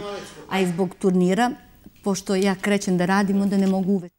tamo, a i zbog turnira, pošto ja krećem da radim, onda ne mogu uvek.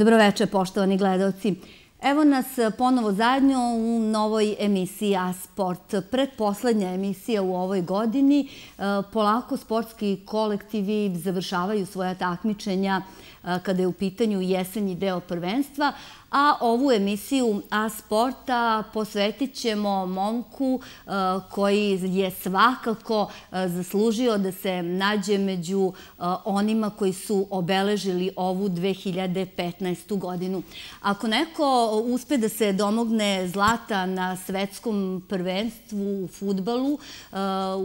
Dobroveče, poštovani gledalci. Evo nas eh, ponovo zajedno u novoj emisiji A Sport. Predposlednja emisija u ovoj godini. Eh, polako sportski kolektivi završavaju svoja takmičenja uh, kada je u pitanju jesenji deo prvenstva, a ovu emisiju A Sporta posvetit ćemo momku koji je svakako zaslužio da se nađe među onima koji su obeležili ovu 2015. godinu. Ako neko uspe da se domogne zlata na svetskom prvenstvu u futbalu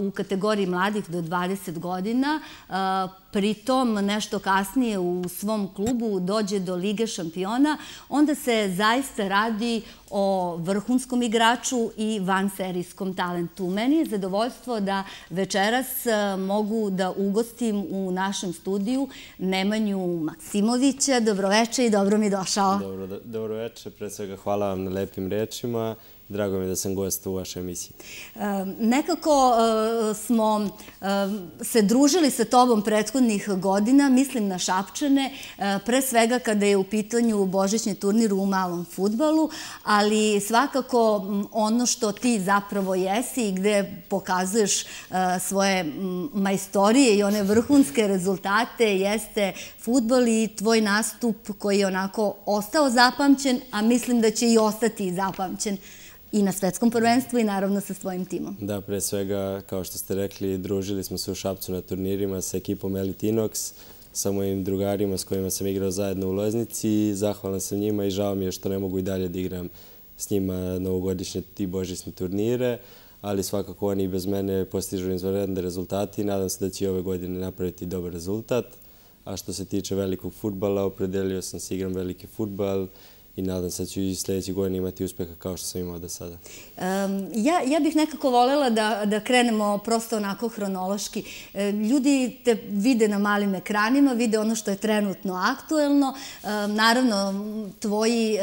u kategoriji mladih do 20 godina, pritom nešto kasnije u svojom svom klubu dođe do Lige šampiona, onda se zaista radi o vrhunskom igraču i vanserijskom talentu. Meni je zadovoljstvo da večeras e, mogu da ugostim u našem studiju Nemanju Maksimovića. Dobroveče i dobro mi došao. Dobro, dobroveče, pre svega hvala vam na lepim rečima. Drago mi je da sam gost u vašoj emisiji. E, nekako e, smo e, se družili sa tobom prethodnih godina, mislim na Šapčane, e, pre svega kada je u pitanju božićni turnir u malom futbalu, ali svakako ono što ti zapravo jesi i gde pokazuješ svoje majstorije i one vrhunske rezultate jeste futbal i tvoj nastup koji je onako ostao zapamćen, a mislim da će i ostati zapamćen i na svetskom prvenstvu i naravno sa svojim timom. Da, pre svega, kao što ste rekli, družili smo se u Šapcu na turnirima sa ekipom Elite Inox, sa mojim drugarima s kojima sam igrao zajedno u Loznici i zahvalan sam njima i žao mi je što ne mogu i dalje da igram s njima novogodišnje i božićne turnire, ali svakako oni i bez mene postižu izvanredne rezultate i nadam se da će i ove godine napraviti dobar rezultat. A što se tiče velikog futbala, opredelio sam se da igram veliki futbal, i nadam se da ću i sljedeći godin imati uspeha kao što sam imao do sada. ja, ja bih nekako volela da, da krenemo prosto onako hronološki. E, ljudi te vide na malim ekranima, vide ono što je trenutno aktuelno. naravno, tvoji e,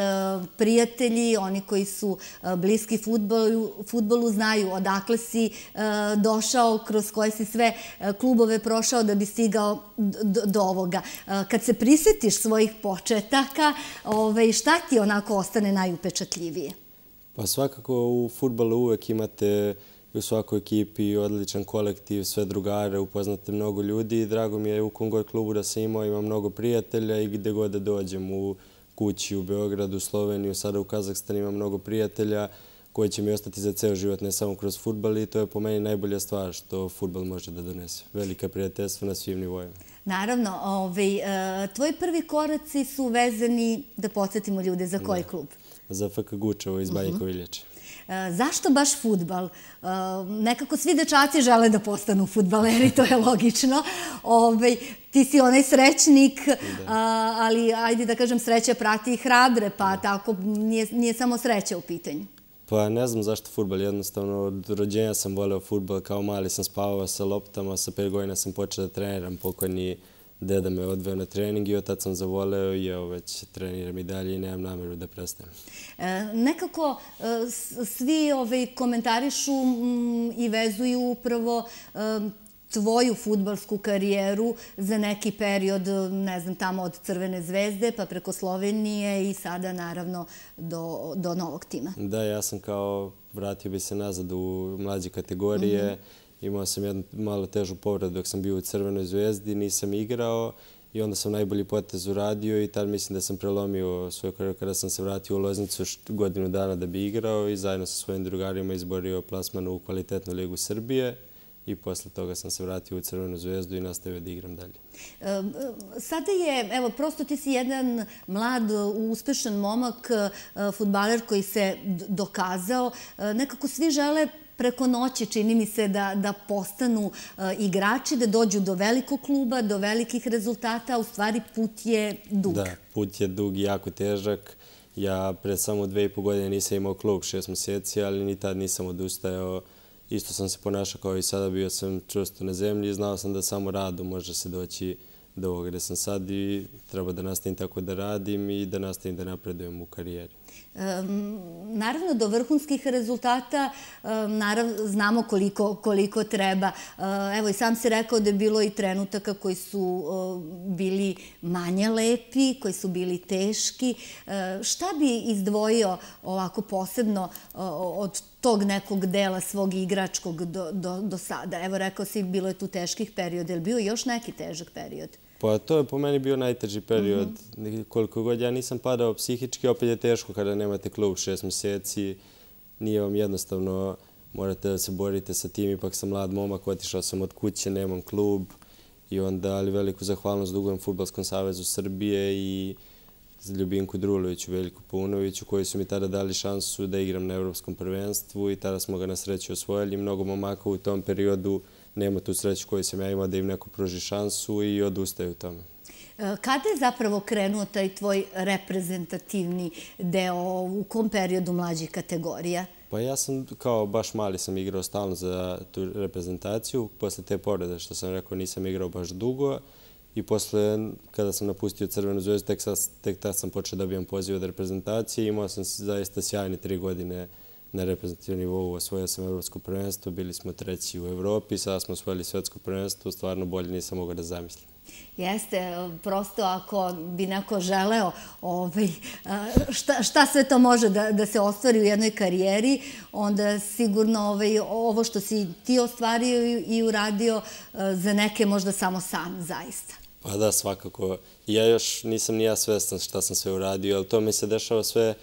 prijatelji, oni koji su e, bliski futbolu, futbolu znaju odakle si došao, kroz koje si sve klubove prošao da bi stigao do, ovoga. Kad se prisjetiš svojih početaka, ove, ovaj, šta ti onako ostane najupečatljivije? Pa svakako u futbalu uvek imate u svakoj ekipi odličan kolektiv, sve drugare, upoznate mnogo ljudi i drago mi je u Kongor klubu da sam imao, imam mnogo prijatelja i gde god da dođem u kući, u Beogradu, u Sloveniju, sada u Kazahstanu imam mnogo prijatelja koji će mi ostati za ceo život, ne samo kroz futbal i to je po meni najbolja stvar što futbal može da donese. Velika prijateljstva na svim nivoima. Naravno, ovaj, e, tvoji prvi koraci su vezani, da podsjetimo ljude, za koji da. klub? Za FK Gučevo iz mhm. Banjiko Viljače. Uh e, -huh. Zašto baš futbal? E, nekako svi dečaci žele da postanu futbaleri, to je logično. Ove, ovaj, ti si onaj srećnik, da. a, ali ajde da kažem sreća prati i hrabre, pa da. tako nije, nije samo sreća u pitanju. Pa ne znam zašto futbal, jednostavno od rođenja sam voleo futbal, kao mali sam spavao sa loptama, sa pet godina sam počeo da treniram, pokojni deda me odveo na trening i od tad sam zavoleo i evo već treniram i dalje i nemam nameru da prestanem. E, nekako e, svi ove, komentarišu mm, i vezuju upravo e, tvoju futbalsku karijeru za neki period, ne znam, tamo od Crvene zvezde pa preko Slovenije i sada naravno do, do novog tima? Da, ja sam kao vratio bi se nazad u mlađe kategorije. Mm -hmm. Imao sam jednu malo težu povredu dok sam bio u Crvenoj zvezdi, nisam igrao i onda sam najbolji potez uradio i tad mislim da sam prelomio svoju karijeru kada sam se vratio u Loznicu godinu dana da bi igrao i zajedno sa svojim drugarima izborio plasmanu u kvalitetnu ligu Srbije i posle toga sam se vratio u Crvenu zvezdu i nastavio da igram dalje. Sada je, evo, prosto ti si jedan mlad, uspešan momak, eh, futbaler koji se dokazao. Eh, nekako svi žele preko noći, čini mi se, da, da postanu eh, igrači, da dođu do velikog kluba, do velikih rezultata, a u stvari put je dug. Da, put je dug i jako težak. Ja pred samo dve i po godine nisam imao klub šest meseci, ali ni tad nisam odustajao isto sam se ponašao kao i sada, bio sam čvrsto na zemlji i znao sam da samo radom može se doći do ovoga gde sam sad i treba da nastavim tako da radim i da nastavim da napredujem u karijeri. Um, naravno, do vrhunskih rezultata naravno, znamo koliko, koliko treba. evo, i sam si rekao da je bilo i trenutaka koji su bili manje lepi, koji su bili teški. šta bi izdvojio ovako posebno od tog nekog dela svog igračkog do, do, do sada? Evo, rekao si, bilo je tu teških perioda, je li bio još neki težak period? Pa to je po meni bio najteži period. Mm -hmm. Koliko god ja nisam padao psihički, opet je teško kada nemate klub šest meseci. Nije vam jednostavno, morate da se borite sa tim. Ipak sam mlad momak, otišao sam od kuće, nemam klub. I onda, ali veliku zahvalnost dugujem Futbalskom savezu Srbije i Ljubinku Druloviću, Veljku Punoviću, koji su mi tada dali šansu da igram na evropskom prvenstvu i tada smo ga na sreću osvojili. Mnogo momaka u tom periodu nema tu sreću koju sam ja imao da im neko pruži šansu i odustaju u tome. E, kada je zapravo krenuo taj tvoj reprezentativni deo, u kom periodu mlađih kategorija? Pa ja sam kao baš mali sam igrao stalno za tu reprezentaciju. Posle te povrede što sam rekao nisam igrao baš dugo i posle, kada sam napustio Crvenu zvezdu, tek, tek tad sam počeo da dobijam poziv od reprezentacije. Imao sam zaista sjajne tri godine na reprezentativnom nivou. Osvojio sam evropsko prvenstvo, bili smo treći u Evropi, sada smo osvojili svetsko prvenstvo, stvarno bolje nisam mogao da zamislim. Jeste, prosto ako bi neko želeo ovaj, šta, šta sve to može da, da se ostvari u jednoj karijeri, onda sigurno ovaj, ovo što si ti ostvario i uradio za neke možda samo sam, zaista. Pa da, svakako. Ja još nisam ni ja svestan šta sam sve uradio, ali to mi se dešava sve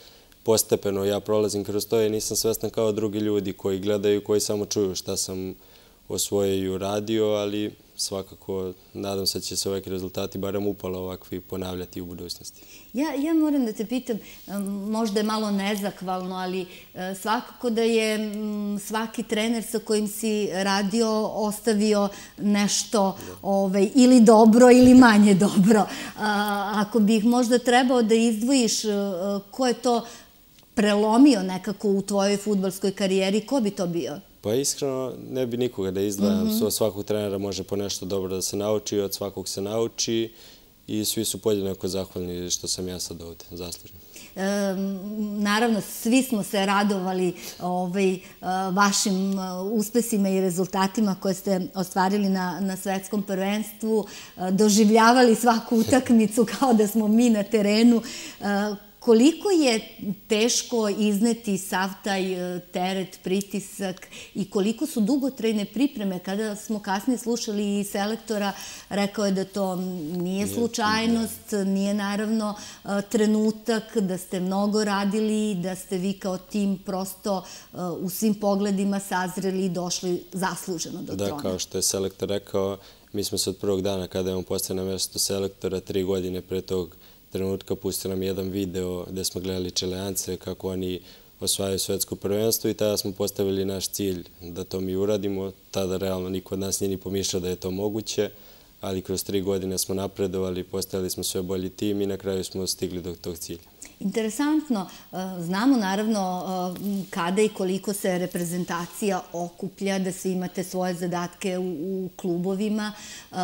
postepeno. Ja prolazim kroz to i nisam svestan kao drugi ljudi koji gledaju, koji samo čuju šta sam osvojio i uradio, ali svakako nadam se da će se ovakvi rezultati, barem upala ovakvi, ponavljati u budućnosti. Ja, ja moram da te pitam, možda je malo nezakvalno, ali e, svakako da je svaki trener sa kojim si radio ostavio nešto da. ovaj, ili dobro ili manje dobro. ako bih možda trebao da izdvojiš e, ko je to prelomio nekako u tvojoj futbalskoj karijeri, ko bi to bio? Pa iskreno, ne bi nikoga da izdvajam. Mm Od svakog trenera može po nešto dobro da se nauči, od svakog se nauči i svi su podjednako zahvalni što sam ja sad ovde, zaslužen. E, naravno, svi smo se radovali ovaj, e, vašim e, uspesima i rezultatima koje ste ostvarili na, na svetskom prvenstvu, e, doživljavali svaku utakmicu kao da smo mi na terenu koliko je teško izneti sav taj e, teret, pritisak i koliko su dugotrajne pripreme. Kada smo kasnije slušali i selektora, rekao je da to nije slučajnost, da. nije naravno e, trenutak, da ste mnogo radili, da ste vi kao tim prosto e, u svim pogledima sazreli i došli zasluženo do da, trona. Da, kao što je selektor rekao, mi smo se od prvog dana kada je on postao na mesto selektora, tri godine pre tog trenutka pustio nam jedan video gde smo gledali Čelejance kako oni osvajaju svetsko prvenstvo i tada smo postavili naš cilj da to mi uradimo. Tada realno niko od nas nije ni pomišljao da je to moguće, ali kroz tri godine smo napredovali, postavili smo sve bolji tim i na kraju smo stigli do tog cilja. Interesantno, eh, znamo naravno eh, kada i koliko se reprezentacija okuplja, da svi imate svoje zadatke u, klubovima, eh,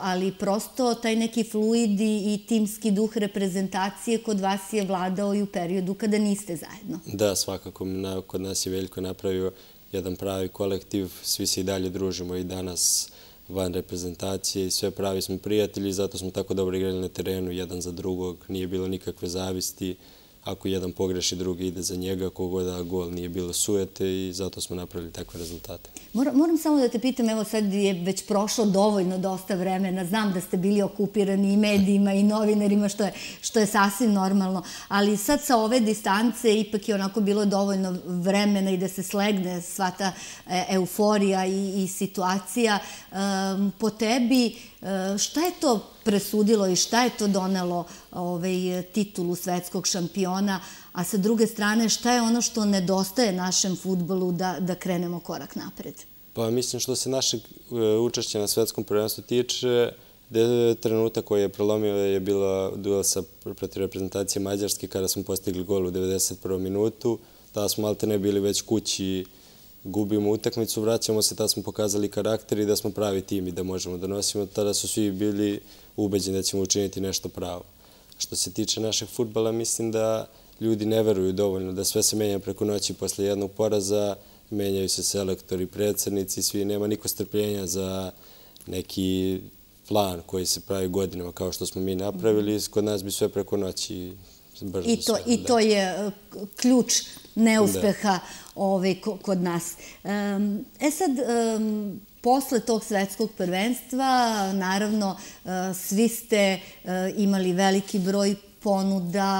ali prosto taj neki fluid i, timski duh reprezentacije kod vas je vladao i u periodu kada niste zajedno. Da, svakako. Kod nas je Veljko napravio jedan pravi kolektiv, svi se i dalje družimo i danas van reprezentacije i sve pravi smo prijatelji, zato smo tako dobro igrali na terenu jedan za drugog, nije bilo nikakve zavisti ako jedan pogreši, drugi ide za njega, kogoda gol nije bilo sujete i zato smo napravili takve rezultate. Moram, moram samo da te pitam, evo sad je već prošlo dovoljno dosta vremena, znam da ste bili okupirani i medijima i novinarima, što je, što je sasvim normalno, ali sad sa ove distance ipak je onako bilo dovoljno vremena i da se slegne sva ta e, euforija i, i situacija. Ehm, po tebi, Šta je to presudilo i šta je to donelo ovaj, titulu svetskog šampiona, a sa druge strane šta je ono što nedostaje našem futbolu da, da krenemo korak napred? Pa mislim što se našeg eh, učešća na svetskom prvenstvu tiče, trenutak koji je prelomio je bila duel sa protiv reprezentacije Mađarske kada smo postigli gol u 91. minutu. Tada smo malte ne bili već kući i gubimo utakmicu, vraćamo se, tad smo pokazali karakter i da smo pravi tim i da možemo da nosimo, tada su svi bili ubeđeni da ćemo učiniti nešto pravo. Što se tiče našeg futbala, mislim da ljudi ne veruju dovoljno, da sve se menja preko noći posle jednog poraza, menjaju se selektori, predsednici, svi, nema niko strpljenja za neki plan koji se pravi godinama kao što smo mi napravili, kod nas bi sve preko noći brzo I to, sve, I to je e, ključ da. neuspeha da ove, kod nas. E sad, posle tog svetskog prvenstva, naravno, eh, svi ste eh, imali veliki broj ponuda,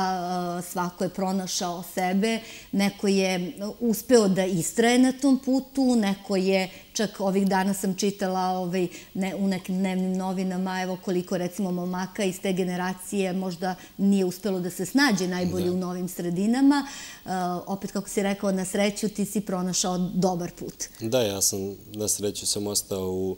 e, svako je pronašao sebe, neko je uspeo da istraje na tom putu, neko je, čak ovih dana sam čitala ovaj, ne, u nekim dnevnim novinama, evo koliko recimo momaka iz te generacije možda nije uspelo da se snađe najbolje da. u novim sredinama. E, opet, kako si rekao, na sreću ti si pronašao dobar put. Da, ja sam na sreću sam ostao u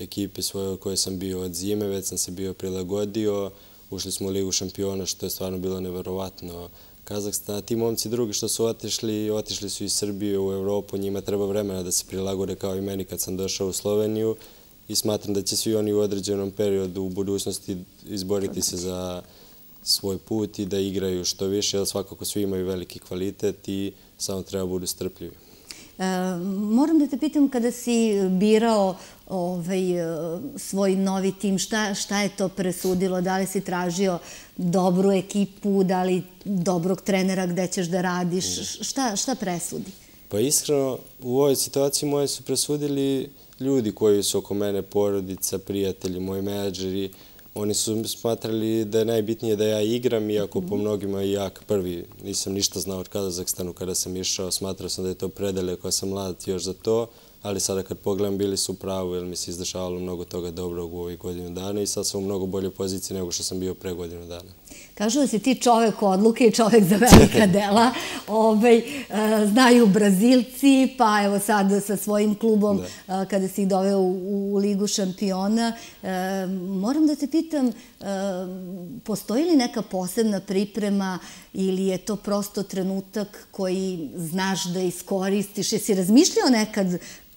ekipi svoje u kojoj sam bio od zime, već sam se bio prilagodio, ušli smo u Ligu šampiona, što je stvarno bilo neverovatno. Kazahstan, ti momci drugi što su otišli, otišli su iz Srbije u Evropu, njima treba vremena da se prilagode kao i meni kad sam došao u Sloveniju i smatram da će svi oni u određenom periodu u budućnosti izboriti se za svoj put i da igraju što više, jer svakako svi imaju veliki kvalitet i samo treba da budu strpljivi. Moram da te pitam kada si birao ovaj, svoj novi tim, šta, šta je to presudilo? Da li si tražio dobru ekipu, da li dobrog trenera gde ćeš da radiš? Mm. Šta, šta presudi? Pa iskreno, u ovoj situaciji moje su presudili ljudi koji su oko mene, porodica, prijatelji, moji menadžeri, Oni su smatrali da je najbitnije da ja igram, iako po mnogima i ja prvi nisam ništa znao od Kazahstanu kada sam išao. Smatrao sam da je to predelje koja sam mlad još za to, ali sada kad pogledam bili su pravu jer mi se izdešavalo mnogo toga dobrog u ovih godinu dana i sad sam u mnogo boljoj poziciji nego što sam bio pre godinu dana. Kažu da si ti čovek odluke i čovek za velika dela. Ove, ovaj, znaju Brazilci, pa evo sad sa svojim klubom, da. e, kada si ih doveo u, Ligu šampiona. E, moram da te pitam, e, postoji li neka posebna priprema ili je to prosto trenutak koji znaš da iskoristiš? Jesi razmišljao nekad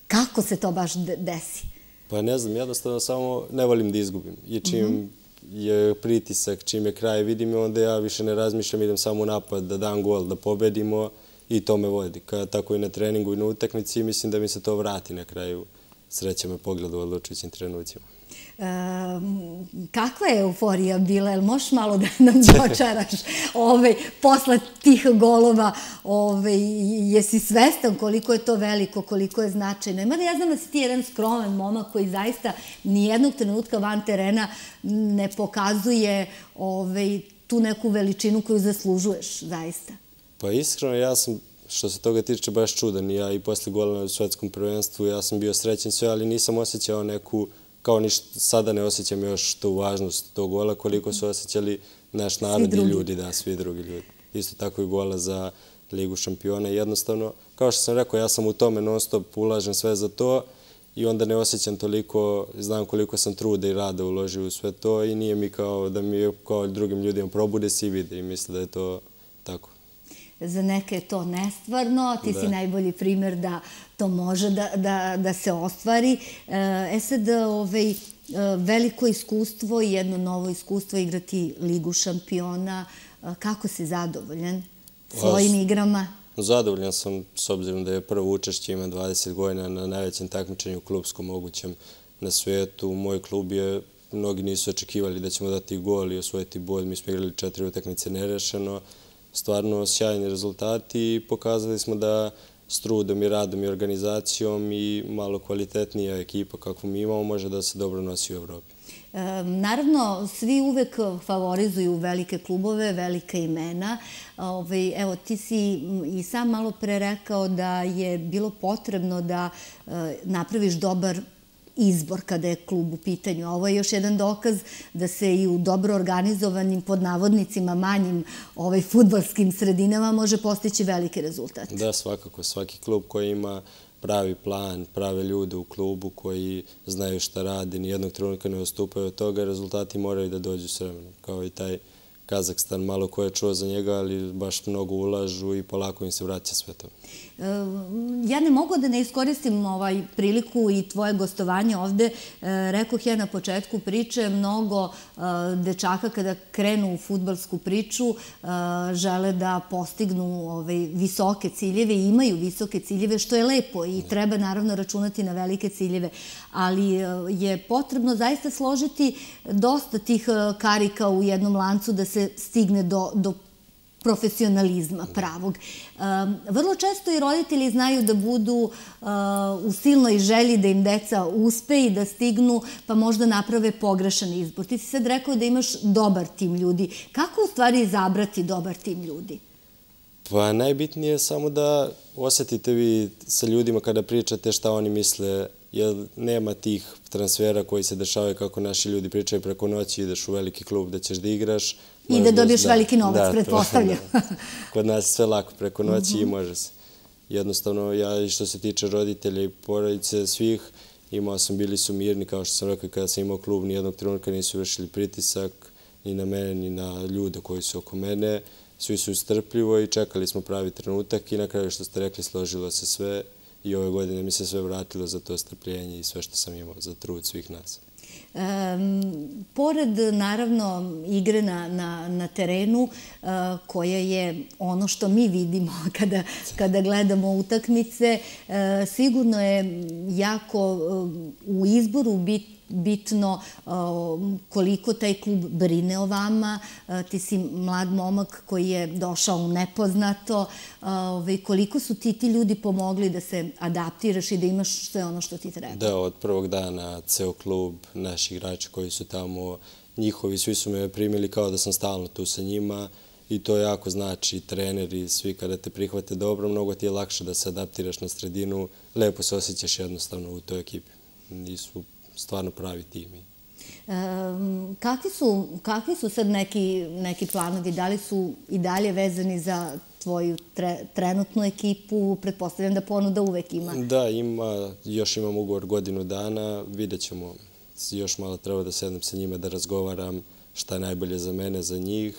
kako se to baš desi? Pa ne znam, jednostavno samo ne volim da izgubim. I čim mhm je pritisak čim je kraj vidim onda ja više ne razmišljam, idem samo u napad da dam gol, da pobedimo i to me vodi. tako i na treningu i na utakmici mislim da mi se to vrati na kraju. Sreća me pogleda u odlučujućim trenucima kakva je euforija bila, jel možeš malo da nam dočaraš ove, ovaj, posle tih golova, ove, ovaj, jesi svestan koliko je to veliko, koliko je značajno. Mada ja znam da si ti jedan skroman momak koji zaista nijednog trenutka van terena ne pokazuje ove, ovaj, tu neku veličinu koju zaslužuješ, zaista. Pa iskreno, ja sam što se toga tiče baš čudan. Ja i posle golova na svetskom prvenstvu, ja sam bio srećen sve, ali nisam osjećao neku kao ni sada ne osjećam još tu važnost tog gola koliko su mhm. osjećali naš narod i ljudi, da, svi drugi ljudi. Isto tako i gola za Ligu šampiona. Jednostavno, kao što sam rekao, ja sam u tome non stop, ulažem sve za to i onda ne osjećam toliko, znam koliko sam truda i rada uložio u sve to i nije mi kao da mi kao drugim ljudima probude se i vide i misle da je to tako za neke je to nestvarno, ti da. si najbolji primer da to može da, da, da se ostvari. E, e sad, ovaj, e, veliko iskustvo i jedno novo iskustvo igrati ligu šampiona. E, kako si zadovoljan svojim A, igrama? Zadovoljan sam s obzirom da je prvo učešće ima 20 godina na najvećem takmičenju klubskom mogućem na svetu. Moj klub je mnogi nisu očekivali da ćemo dati gol i osvojiti bod. Mi smo igrali četiri utakmice nerešeno stvarno sjajni rezultati i pokazali smo da s trudom i radom i organizacijom i malo kvalitetnija ekipa kako mi imamo može da se dobro nosi u Evropi. E, naravno, svi uvek favorizuju velike klubove, velika imena. Ovaj, evo, ti si i sam malo pre rekao da je bilo potrebno da e, napraviš dobar izbor kada je klub u pitanju. Ovo je još jedan dokaz da se i u dobro organizovanim, pod navodnicima, manjim ovaj, futbalskim sredinama može postići veliki rezultat. Da, svakako. Svaki klub koji ima pravi plan, prave ljude u klubu koji znaju šta radi, nijednog trenutka ne ostupaju od toga, rezultati moraju da dođu s vremenom. Kao i taj Kazakstan, malo ko je čuo za njega, ali baš mnogo ulažu i polako im se vraća sve to. Ja ne mogu da ne iskoristim ovaj priliku i tvoje gostovanje ovde. E, rekoh ja na početku priče, mnogo e, dečaka kada krenu u futbalsku priču e, žele da postignu ovaj, visoke ciljeve i imaju visoke ciljeve, što je lepo i treba naravno računati na velike ciljeve. Ali je potrebno zaista složiti dosta tih karika u jednom lancu da se stigne do, do profesionalizma pravog. Vrlo često i roditelji znaju da budu eh, u silnoj želji da im deca uspe i da stignu, pa možda naprave pogrešan izbor. Ti si sad rekao da imaš dobar tim ljudi. Kako u stvari izabrati dobar tim ljudi? Pa najbitnije je samo da osetite vi sa ljudima kada pričate šta oni misle, jer nema tih transfera koji se dešavaju kako naši ljudi pričaju preko noći, ideš u veliki klub da ćeš da igraš, I da dobiješ da. veliki novac, da, pretpostavljam. Kod nas sve lako, preko noći mm i mhm. može se. Jednostavno, ja i što se tiče roditelja i porodice svih, imao sam, bili su mirni, kao što sam rekao, kada sam imao klub, nijednog trenutka nisu vršili pritisak, ni na mene, ni na ljude koji su oko mene. Svi su strpljivo i čekali smo pravi trenutak i na kraju što ste rekli, složilo se sve i ove godine mi se sve vratilo za to strpljenje i sve što sam imao, za trud svih nas. Um, pored, naravno, igre na, na, na terenu, eh, koja je ono što mi vidimo kada, kada gledamo utakmice, eh, sigurno je jako eh, u izboru biti bitno koliko taj klub brine o vama. E, ti si mlad momak koji je došao u nepoznato. E, ovaj, koliko su ti ti ljudi pomogli da se adaptiraš i da imaš sve ono što ti treba? Da, od prvog dana ceo klub, naši igrači koji su tamo, njihovi, svi su me primili kao da sam stalno tu sa njima i to jako znači treneri, svi kada te prihvate dobro, mnogo ti je lakše da se adaptiraš na sredinu, lepo se osjećaš jednostavno u toj ekipi. Nisu stvarno pravi tim. Um, kakvi, su, kakvi su sad neki, neki planovi? Da li su i dalje vezani za tvoju trenutnu ekipu? Pretpostavljam da ponuda uvek ima. Da, ima. Još imam ugovor godinu dana. Vidjet ćemo. Još malo treba da sednem sa njima, da razgovaram šta je najbolje za mene, za njih.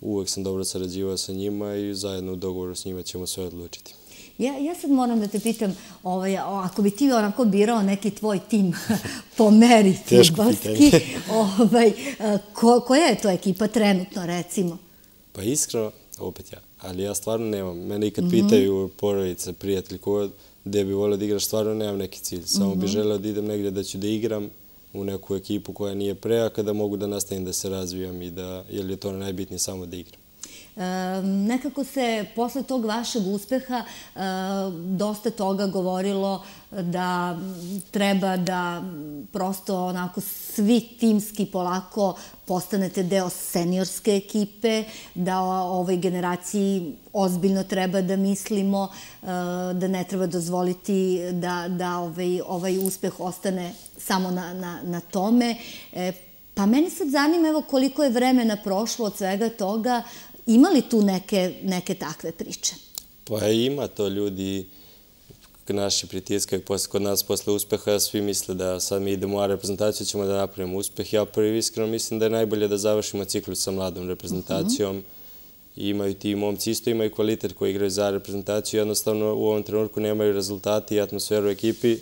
Uvek sam dobro sarađivao sa njima i zajedno u dogovoru s njima ćemo sve odlučiti. Ja, ja sad moram da te pitam, ovaj, ako bi ti onako birao neki tvoj tim po meri futbalski, ovaj, ko, koja je to ekipa trenutno, recimo? Pa iskreno, opet ja, ali ja stvarno nemam. Mene ikad mm pitaju porodice, prijatelji, ko gde bi volio da igraš, stvarno nemam neki cilj. Samo bi mhm. želeo da idem negde da ću da igram u neku ekipu koja nije preaka, da mogu da nastavim da se razvijam i da, jer je to najbitnije samo da igram. E, nekako se posle tog vašeg uspeha dosta toga govorilo da treba da prosto onako svi timski polako postanete deo seniorske ekipe, da o ovoj generaciji ozbiljno treba da mislimo, da ne treba dozvoliti da, da ovaj, ovaj uspeh ostane samo na, na, na tome. E, pa meni sad zanima evo koliko je vremena prošlo od svega toga, Ima li tu neke, neke takve priče? Pa ima to ljudi naši pritiskaju posle, kod nas posle uspeha, svi misle da sad mi idemo u reprezentaciju, ćemo da napravimo uspeh. Ja prvi iskreno mislim da je najbolje da završimo ciklus sa mladom reprezentacijom. Mhm. Imaju ti momci, isto imaju kvalitet koji igraju za reprezentaciju, jednostavno u ovom trenutku nemaju rezultati i atmosferu u ekipi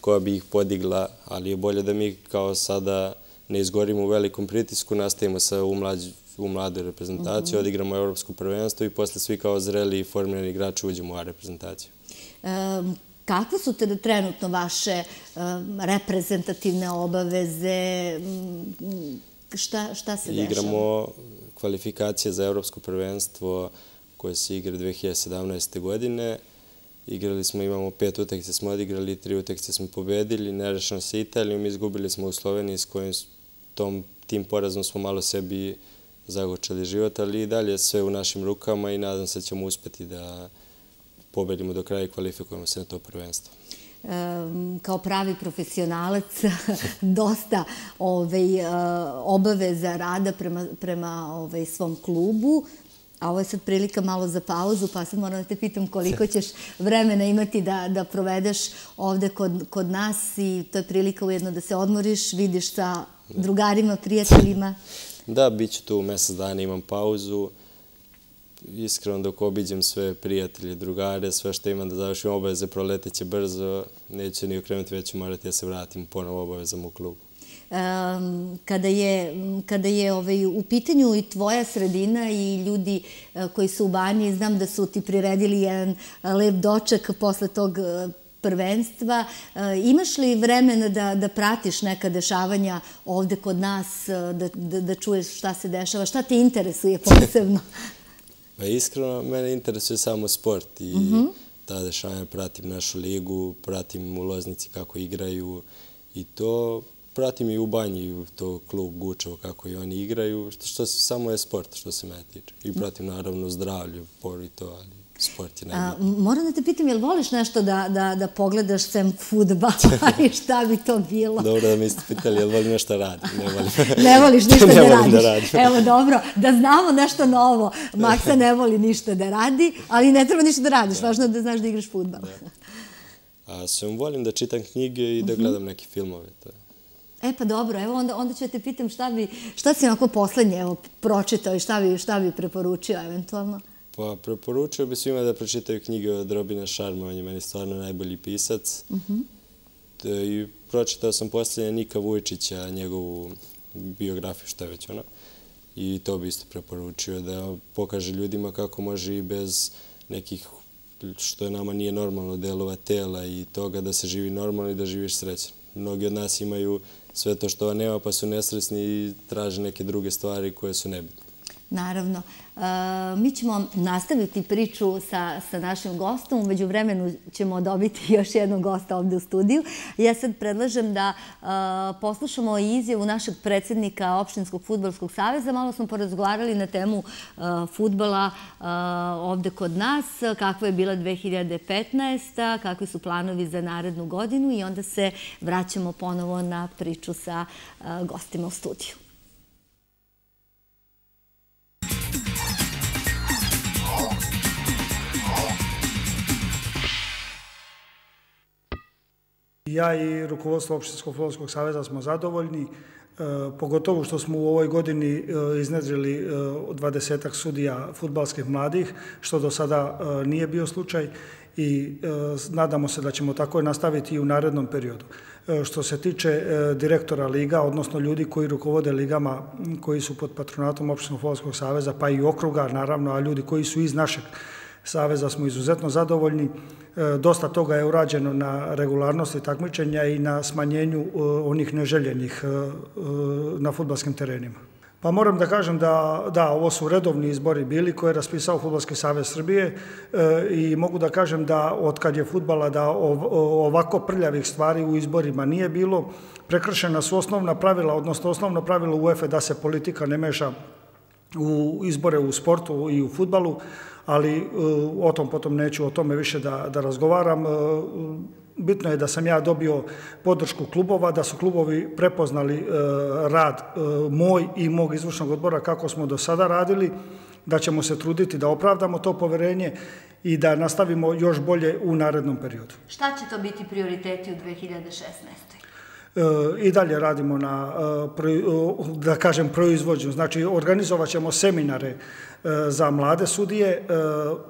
koja bi ih podigla, ali je bolje da mi kao sada ne izgorimo u velikom pritisku, nastavimo sa u mlađu u mladoj reprezentaciji, mhm. odigramo evropsko prvenstvo i posle svi kao zreli i formirani igrači uđemo u A reprezentaciju. Um, kakve su te da trenutno vaše e, reprezentativne obaveze? Mm, šta, šta se dešava? Igramo kvalifikacije za evropsko prvenstvo koje se igra 2017. godine. Igrali smo, imamo pet utakce smo odigrali, tri utakce smo pobedili, nerešeno sa Italijom, izgubili smo u Sloveniji s kojim tom, tim porazom smo malo sebi zagočali život, ali i dalje sve u našim rukama i nadam se da ćemo uspeti da pobedimo do kraja i kvalifikujemo se na to prvenstvo kao pravi profesionalac dosta ovaj, e, obaveza rada prema, prema ovaj, svom klubu. A ovo je sad prilika malo za pauzu, pa sad moram da te pitam koliko ćeš vremena imati da, da provedeš ovde kod, kod nas i to je prilika ujedno da se odmoriš, vidiš sa da. drugarima, prijateljima. Da, bit ću tu mesec dana, imam pauzu. Iskreno dok obiđem sve prijatelje, drugare, sve što imam da završim obaveze, proleteće brzo, neće ni okrenuti, već ću morati ja se vratim ponovo obavezam u klubu. kada je, kada je ovaj, u pitanju i tvoja sredina i ljudi eh, koji su u banji, znam da su ti priredili jedan eh, lep doček posle tog eh, prvenstva. E, imaš li vremena da, da pratiš neka dešavanja ovde kod nas, e, da, da, da, čuješ šta se dešava? Šta te interesuje posebno? pa iskreno, mene interesuje samo sport i uh mhm. -huh. ta dešavanja pratim našu ligu, pratim u Loznici kako igraju i to pratim i u banji to klub Gučevo kako i oni igraju, što, što samo je sport što se mene tiče. I pratim naravno zdravlje, por i to, ali Sport je najbolji. Moram da te pitam, jel voliš nešto da, da, da pogledaš sem futbala i šta bi to bilo? dobro da mi ste pitali, jel volim nešto da radim? Ne volim. ne voliš ništa da radiš. Da radim. Evo, dobro, da znamo nešto novo. Maksa ne voli ništa da radi, ali ne treba ništa da radiš. Da. Važno je da znaš da igraš futbal. Da. A sam volim da čitam knjige i da mhm. gledam neke filmove. To je. E pa dobro, evo onda, onda ću te pitam šta bi, šta si onako poslednje evo, pročitao i šta bi, šta bi preporučio eventualno? Pa preporučio bi svima da pročitaju knjige od Robina Šarma, on je meni stvarno najbolji pisac. Uh mhm. -huh. I pročitao sam posljednje Nika Vujčića, njegovu biografiju, što je već ona. I to bi isto preporučio da pokaže ljudima kako može i bez nekih što je nama nije normalno delova tela i toga da se živi normalno i da živiš srećan. Mnogi od nas imaju sve to što nema pa su nesresni i traže neke druge stvari koje su nebitne. Naravno. E, mi ćemo nastaviti priču sa, sa našim gostom. Umeđu vremenu ćemo dobiti još jednog gosta ovde u studiju. Ja sad predlažem da e, poslušamo izjavu našeg predsednika Opštinskog futbolskog saveza. Malo smo porazgovarali na temu e, futbala e, ovde kod nas, kakva je bila 2015. kakvi su planovi za narednu godinu i onda se vraćamo ponovo na priču sa gostima u studiju. Ja i rukovodstvo Opštinskog fudbalskog saveza smo zadovoljni, e, pogotovo što smo u ovoj godini e, iznedrili e, dvadesetak sudija fudbalskih mladih, što do sada nije bio slučaj i nadamo se da ćemo tako nastaviti i u narednom periodu. Što se tiče direktora liga, odnosno ljudi koji rukovode ligama koji su pod patronatom Opštinskog fudbalskog saveza, pa i okruga naravno, a ljudi koji su iz našeg Saveza smo izuzetno zadovoljni. E, dosta toga je urađeno na regularnosti takmičenja i na smanjenju e, onih neželjenih e, na futbalskim terenima. Pa moram da kažem da, da, ovo su redovni izbori bili koje je raspisao Futbolski savez Srbije e, i mogu da kažem da od kad je futbala da ov, ovako prljavih stvari u izborima nije bilo, prekršena su osnovna pravila, odnosno osnovno pravilo UEFA da se politika ne meša u izbore u sportu i u futbalu, ali e, o tom potom neću o tome više da, da razgovaram. E, bitno je da sam ja dobio podršku klubova, da su klubovi prepoznali e, rad moj i mog izvršnog odbora kako smo do sada radili, da ćemo se truditi da opravdamo to poverenje i da nastavimo još bolje u narednom periodu. Šta će to biti prioriteti u 2016 i dalje radimo na, e, e, da kažem, proizvođu. Znači, organizovat ćemo seminare e, za mlade sudije,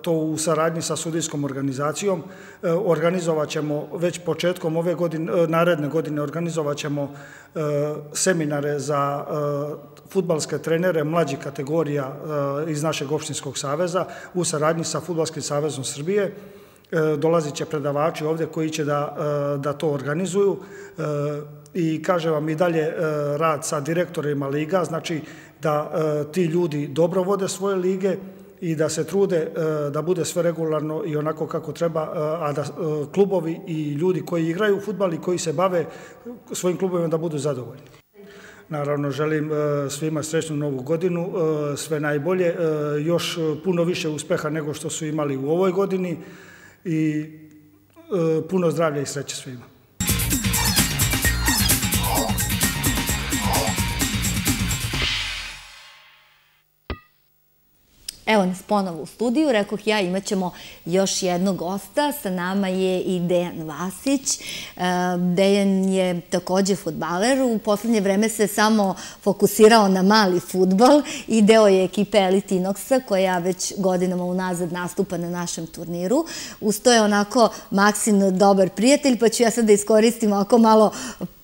to u saradnji sa sudijskom organizacijom. Organizovat ćemo već početkom ove godine, naredne godine organizovat ćemo seminare za futbalske trenere mlađih kategorija iz našeg opštinskog saveza u saradnji sa Futbalskim savezom Srbije. E, dolazit će predavači ovdje koji će da, e, da to organizuju e, i kaže vam i dalje rad sa direktorima liga, znači da ti ljudi dobro vode svoje lige i da se trude da bude sve regularno i onako kako treba, a da klubovi i ljudi koji igraju futbal i koji se bave svojim klubovima da budu zadovoljni. Naravno, želim svima srećnu novu godinu, sve najbolje, još puno više uspeha nego što su imali u ovoj godini i e, puno zdravlja i sreće svima. Evo nas ponovo u studiju, rekoh ja, imat ćemo još jednog gosta, sa nama je i Dejan Vasić. E, Dejan je takođe futbaler, u poslednje vreme se samo fokusirao na mali futbal i deo je ekipe Elitinoksa koja već godinama unazad nastupa na našem turniru. Usto je onako Maksim dobar prijatelj, pa ću ja sad da iskoristim ovako malo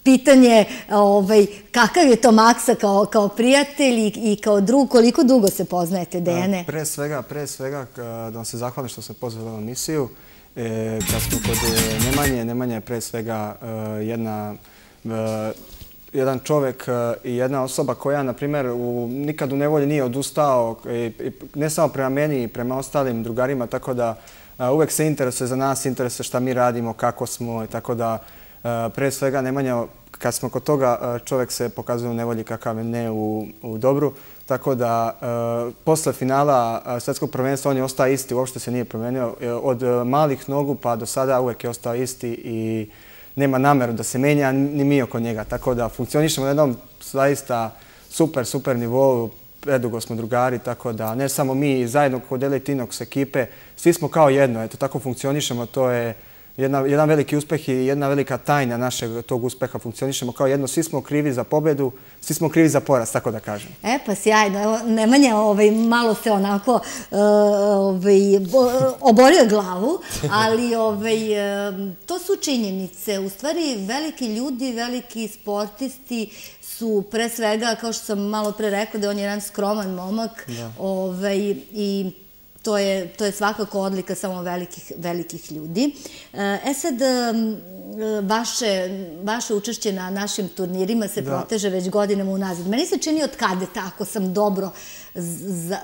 pitanje ovaj, kakav je to Maksa kao, kao prijatelj i, kao drug, koliko dugo se poznajete, pa, Dejane? Pre svega, pre svega da vam se zahvalim što se pozvali na misiju, E, kad da smo kod e, Nemanje, Nemanja je pre svega e, jedna e, jedan čovek i jedna osoba koja, na primjer, u, nikad u nevolji nije odustao, i, ne samo prema meni, i prema ostalim drugarima, tako da uvek se interesuje za nas, interesuje šta mi radimo, kako smo, i tako da E, pre svega, Nemanja, kad smo kod toga, e, čovek se pokazuje u nevolji kakav ne u, u dobru, tako da e, posle finala svetskog prvenstva on je ostao isti, uopšte se nije promenio. Od malih nogu pa do sada uvek je ostao isti i nema nameru da se menja ni mi oko njega. Tako da funkcionišemo na jednom zaista super, super nivou, predugo smo drugari, tako da ne samo mi zajedno kod Elite Inox ekipe, svi smo kao jedno, eto tako funkcionišemo, to je jedna, jedan veliki uspeh i jedna velika tajna našeg tog uspeha. Funkcionišemo kao jedno, svi smo krivi za pobedu, svi smo krivi za poraz, tako da kažem. E pa sjajno, Nemanja ovaj, malo se onako e, ovaj, oborio glavu, ali ovaj, e, to su činjenice. U stvari veliki ljudi, veliki sportisti su pre svega, kao što sam malo pre rekla, da on je jedan skroman momak da. ovaj, i to je, to je svakako odlika samo velikih, velikih ljudi. E, e sad, vaše, vaše učešće na našim turnirima se da. proteže već godinama unazad. Meni se čini od kadeta, ako sam dobro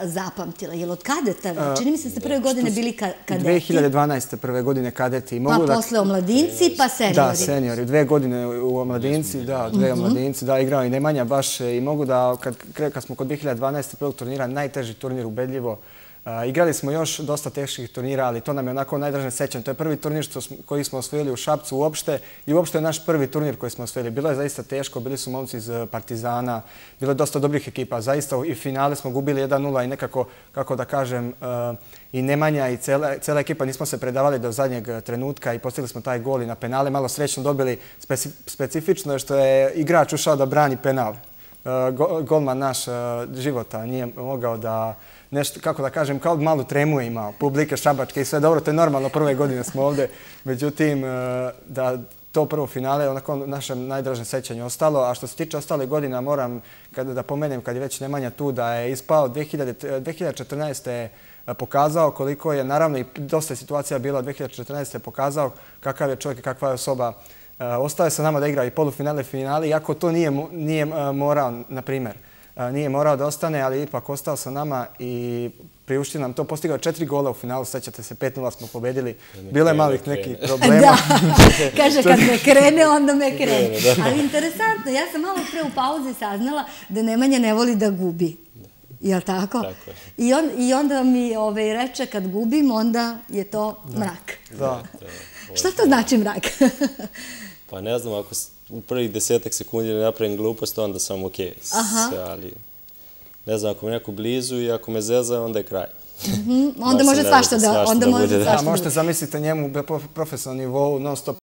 zapamtila. Jel od kadeta? A, e, čini mi se da ste prve godine bili ka kadeti. 2012. prve godine kadeti. Pa mogu pa da... posle omladinci, pa seniori. Da, seniori. Dve godine u omladinci, da, dve mhm. omladinci. Da, igrao i Nemanja baš e, i mogu da, kad, kad smo kod 2012. prvog turnira, najteži turnir ubedljivo, Uh, igrali smo još dosta teških turnira, ali to nam je onako najdraže sećanje. To je prvi turnir što smo, koji smo osvojili u Šapcu uopšte i uopšte je naš prvi turnir koji smo osvojili. Bilo je zaista teško, bili su momci iz e, Partizana, bilo je dosta dobrih ekipa. Zaista i finale smo gubili 1-0 i nekako, kako da kažem, e, i Nemanja i cela, cela ekipa nismo se predavali do zadnjeg e, trenutka i postigli smo taj gol i na penale. Malo srećno dobili, specifično je što je igrač ušao da brani penal. golman naš života nije mogao da nešto, kako da kažem, kao malu tremu je imao, publike šabačke i sve dobro, to je normalno, prve godine smo ovde, međutim, e, da to prvo finale onako našem najdražem sećanju ostalo, a što se tiče ostale godine, moram kada, da pomenem kad je već Nemanja tu da je ispao 2014. je e, pokazao koliko je, naravno i dosta je situacija bila 2014. je pokazao kakav je čovjek i kakva je osoba. E, Ostao je sa nama da igra i polufinale, finale, iako to nije, nije morao, na primjer. Nije morao da ostane, ali ipak ostao sa nama i priuštio nam to. Postigao četiri gola u finalu, sećate se, 5-0 smo pobedili. Da Bilo je malih da nekih problema. da, kaže kad me krene, onda me krene. Da. Ali interesantno, ja sam malo pre u pauzi saznala da Nemanja ne voli da gubi. Jel tako? Tako je. I, on, i onda mi ovaj, reče kad gubim, onda je to mrak. Da. da. Šta to znači mrak? pa ne znam, ako u prvih desetak sekundi da ne napravim glupost, onda sam okej. Okay. Sve, ali, ne znam, ako mi neko blizu i ako me zeza, onda je kraj. Mm -hmm. Onda može da svašta da, onda da može svašta da, da, da, Možete zamisliti njemu na profesionalnom nivou non stop